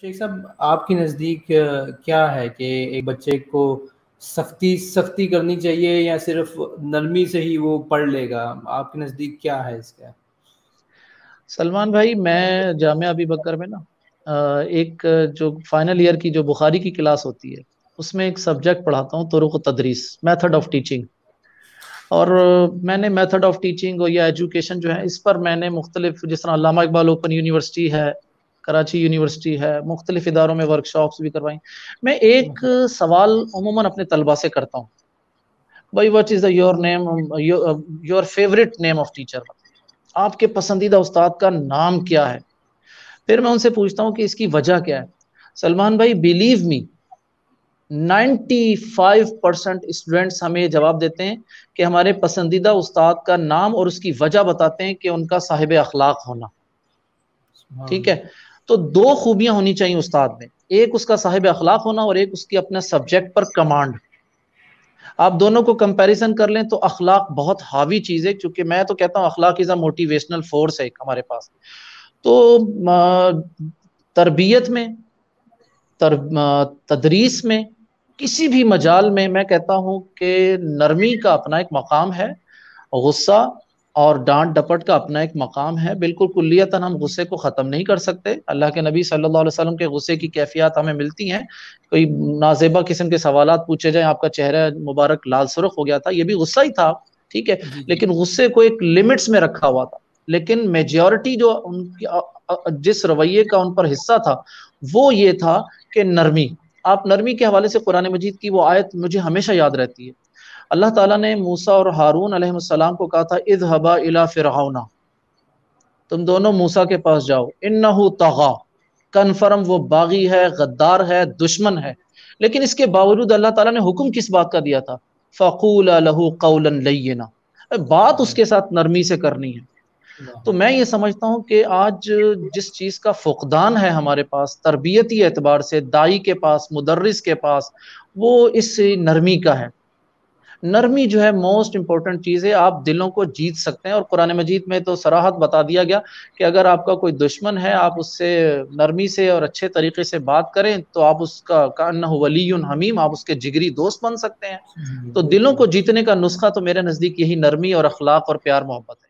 शेख साहब आपकी नज़दीक क्या है कि एक बच्चे को सख्ती सख्ती करनी चाहिए या सिर्फ नरमी से ही वो पढ़ लेगा आपके नज़दीक क्या है इसका सलमान भाई मैं जाम अभी बकर में ना एक जो फाइनल ईयर की जो बुखारी की क्लास होती है उसमें एक सब्जेक्ट पढ़ाता हूँ तुरुक तदरीस मेथड ऑफ टीचिंग और मैंने मेथड ऑफ टीचिंग और या एजुकेशन जो है इस पर मैंने मुख्तलिफ जिस तरह इकबाल ओपन यूनिवर्सिटी है कराची यूनिवर्सिटी है मुख्तलिफ इदारों में वर्कशॉप्स भी करवाई मैं एक सवाल अमूमन अपने तलबा से करता हूँ भाई what is your name your favourite name of teacher आपके पसंदीदा उस्ताद का नाम क्या है फिर मैं उनसे पूछता हूँ कि इसकी वजह क्या है सलमान भाई बिलीव मी 95 परसेंट स्टूडेंट्स हमें जवाब देते हैं कि हमारे पसंदीदा उस्ताद का नाम और उसकी वजह बताते हैं कि उनका साहिब अखलाक होना ठीक है तो दो खूबियां होनी चाहिए उस्ताद में एक उसका साहिब अखलाक होना और एक उसकी अपने सब्जेक्ट पर कमांड आप दोनों को कंपैरिजन कर लें तो अखलाक बहुत हावी चीज़ है क्योंकि मैं तो कहता हूँ अखलाक इज़ अ मोटिवेशनल फोर्स है हमारे पास तो तरबियत में तर, तदरीस में किसी भी मजाल में मैं कहता हूं कि नरमी का अपना एक मकाम है गुस्सा और डांट डपट का अपना एक मकाम है बिल्कुल कुल्लियता हम गुस्से को ख़त्म नहीं कर सकते अल्लाह के नबी सल्लल्लाहु अलैहि वसल्लम के गुस्से की कैफियत हमें मिलती हैं कोई नाजेबा किस्म के सवाल पूछे जाए आपका चेहरा मुबारक लाल सुरख हो गया था ये भी गुस्सा ही था ठीक है लेकिन गुस्से को एक लिमिट्स में रखा हुआ था लेकिन मेजॉरिटी जो उनकी जिस रवैये का उन पर हिस्सा था वो ये था कि नरमी आप नरमी के हवाले से कुरान मजीद की वो आयत मुझे हमेशा याद रहती है अल्लाह ताला ने मूसा और हारून अलैहिस्सलाम को कहा था इज़ हबा इला फ़िरौना तुम दोनों मूसा के पास जाओ इन्ना तगा कन्फर्म वो बागी है गद्दार है दुश्मन है लेकिन इसके बावजूद अल्लाह ताला ने हुक्म किस बात का दिया था फ़कूल लहू कौलन लयना बात उसके साथ नरमी से करनी है तो मैं ये समझता हूँ कि आज जिस चीज़ का फुकदान है हमारे पास तरबियती एतबार से दाई के पास मुदर्रिस के पास वो इस नरमी का है नरमी जो है मोस्ट इंपॉर्टेंट चीज़ है आप दिलों को जीत सकते हैं और कुरान मजीद में तो सराहत बता दिया गया कि अगर आपका कोई दुश्मन है आप उससे नरमी से और अच्छे तरीके से बात करें तो आप उसका कान वली हमीम आप उसके जिगरी दोस्त बन सकते हैं तो दिलों को जीतने का नुस्खा तो मेरे नज़दीक यही नरमी और अखलाक और प्यार मोहब्बत है